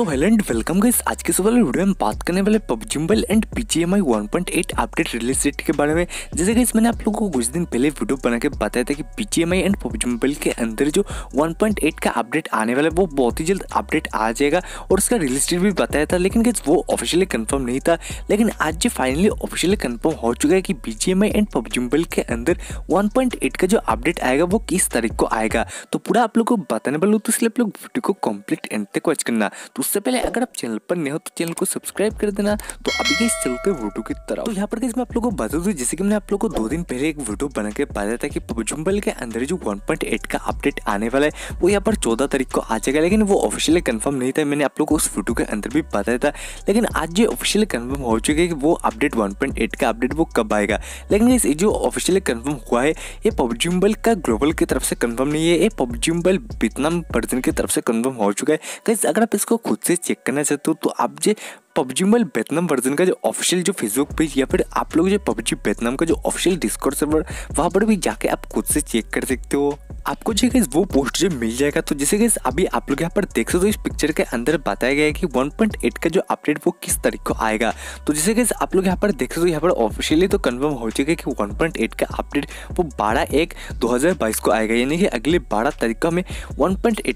दोस्तों hello and welcome guys आज के सुबह वीडियो में बात करने वाले PUBG mobile and BGMI 1.8 update release date के बारे में जैसे गाइस मैंने आप लोगों को कुछ दिन पहले वीडियो बना के बताया था कि पीजीएमआई एंड पबजी मोबाइल के अंदर जो 1.8 का अपडेट आने वाला है वो बहुत ही जल्द अपडेट आ जाएगा और उसका रिलीज डेट भी बताया था लेकिन गाइस वो ऑफिशियली कन्फर्म नहीं था लेकिन आज जो फाइनली ऑफिशियली कन्फर्म हो चुका है कि पीजीएमआई एंड पबजी मोबाइल के अंदर वन का जो अपडेट आएगा वो किस तारीख को आएगा तो पूरा आप लोग को बताने वाले तो इसलिए आप लोग वीडियो को कम्प्लीट एंड तक वॉच करना तो उससे पहले अगर आप चैनल पर नहीं हो तो चैनल को सब्सक्राइब कर देना तो अभी गई चलते वोटो की तरह तो यहाँ पर मैं आप लोगों को बता दू जैसे कि मैंने आप लोगों को दो दिन पहले एक वीडियो बना के बताया था कि पबजुम्बल के अंदर जो 1.8 का अपडेट आने वाला है वो यहाँ पर चौदह तारीख को आ जाएगा लेकिन वो ऑफिशियली कन्फर्म नहीं था मैंने आप लोग को उस वीडियो के अंदर भी बताया था लेकिन आज ये ऑफिशियली कन्फर्म हो चुके कि वो अपडेट वन का अपडेट वो कब आएगा लेकिन इस जो ऑफिशियली कन्फर्म हुआ है ये पबजुम्बल का ग्लोबल की तरफ से कन्फर्म नहीं है ये पबजुम्बल वियतनाम पर्सन की तरफ से कन्फर्म हो चुका है अगर आप इसको खुद से चेक करना चाहते हो तो आप जो पबजी मोबाइल बेतनाम वर्जन का जो ऑफिशियल जो फेसबुक पेज या फिर आप लोग जो पबजी बेतनाम का जो ऑफिशियल डिस्कॉर्ड सर्वर वहाँ पर भी जाके आप खुद से चेक कर सकते हो आपको जो है वो पोस्ट जो मिल जाएगा तो जैसे गैस अभी आप लोग यहाँ पर देख सकते हो तो इस पिक्चर के अंदर बताया गया है कि 1.8 का जो अपडेट वो किस तारीख को आएगा तो जैसे गैस आप लोग यहाँ पर देख सकते हो यहाँ पर ऑफिशियली तो कन्फर्म हो चुका है कि 1.8 का अपडेट वो बारह एक 2022 को आएगा यानी कि अगले बारह तारीख को हमें वन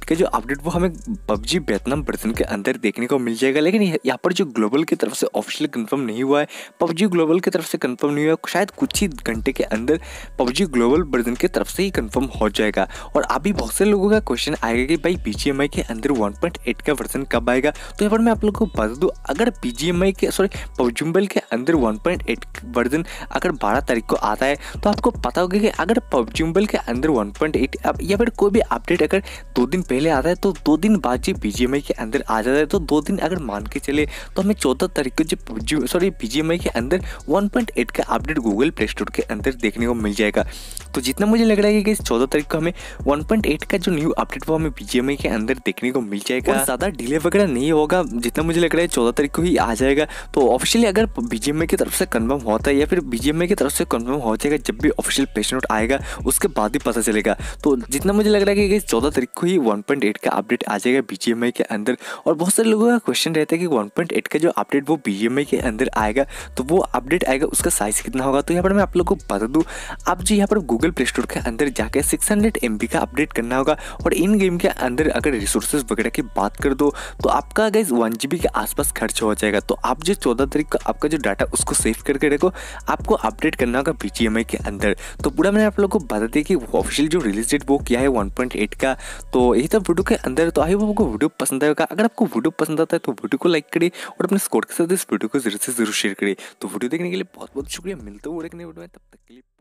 का जो अपडेट वो हमें पबजी वियतनाम बर्तन के अंदर देखने को मिल जाएगा लेकिन यहाँ पर जो ग्लोबल की तरफ से ऑफिशियली कन्फर्म नहीं हुआ है पबजी ग्लोबल की तरफ से कन्फर्म नहीं हुआ शायद कुछ ही घंटे के अंदर पबजी ग्लोबल बर्तन की तरफ से ही कन्फर्म हो जाएगा आएगा और अभी बहुत से लोगों का क्वेश्चन आएगा कि भाई पी के अंदर 1.8 का वर्जन कब आएगा तो यहाँ पर मैं आप लोगों को बता दूँ अगर पी के सॉरी पबजुम्बल के अंदर 1.8 वर्जन अगर 12 तारीख को आता है तो आपको पता होगा कि अगर पबजुम्बल के अंदर 1.8 अब या फिर कोई भी अपडेट अगर दो दिन पहले आता है तो दो दिन बाद ये पी के अंदर आ जाता है तो दो दिन अगर मान के चले तो हमें चौदह तारीख को जो सॉरी पी के अंदर वन का अपडेट गूगल प्ले स्टोर के अंदर देखने को मिल जाएगा तो जितना मुझे लग रहा है कि चौदह तारीख को हमें 1.8 का जो न्यू अपडेट वो हमें बीजेएमआई के अंदर देखने को मिल जाएगा ज़्यादा डिले वगैरह नहीं होगा जितना मुझे लग रहा है चौदह तारीख को ही आ जाएगा तो ऑफिशियली अगर बीजेएमआई की तरफ से कन्फर्म होता है या फिर बीजेएमआई की तरफ से कन्फर्म हो जाएगा जब भी ऑफिशियल पेश नोट आएगा उसके बाद ही पता चलेगा तो जितना मुझे लग रहा है कि चौदह तारीख को ही वन का अपडेट आ जाएगा बीजेएमआई के अंदर और बहुत सारे लोगों का क्वेश्चन रहता है कि वन का जो अपडेट वो बीजेम के अंदर आएगा तो वो अपडेट आएगा उसका साइज कितना होगा तो यहाँ पर मैं आप लोग को बता दूँ आप जो यहाँ पर गूगल प्ले स्टोर के अंदर जाकर सिक्स हंड्रेड हंड्रेड एम का अपडेट करना होगा और इन गेम के अंदर अगर रिसोर्सेज वगैरह की बात कर दो तो आपका अगर वन जी के आसपास खर्च हो जाएगा तो आप जो चौदह तारीख को आपका जो डाटा उसको सेव करके रखो आपको अपडेट करना होगा बी के अंदर तो पूरा मैंने आप लोग को बता दिया कि ऑफिशियल जो रिलीज डेट वो क्या है वन का तो यही था वीडियो के अंदर तो आई वो आपको वीडियो पसंद आएगा अगर आपको वीडियो पसंद आता है तो वीडियो को लाइक करिए और अपने स्कोर के साथ इस वीडियो को जरूर से जरूर शेयर करिए तो वीडियो देखने के लिए बहुत बहुत शुक्रिया मिलते हुए तब तक के लिए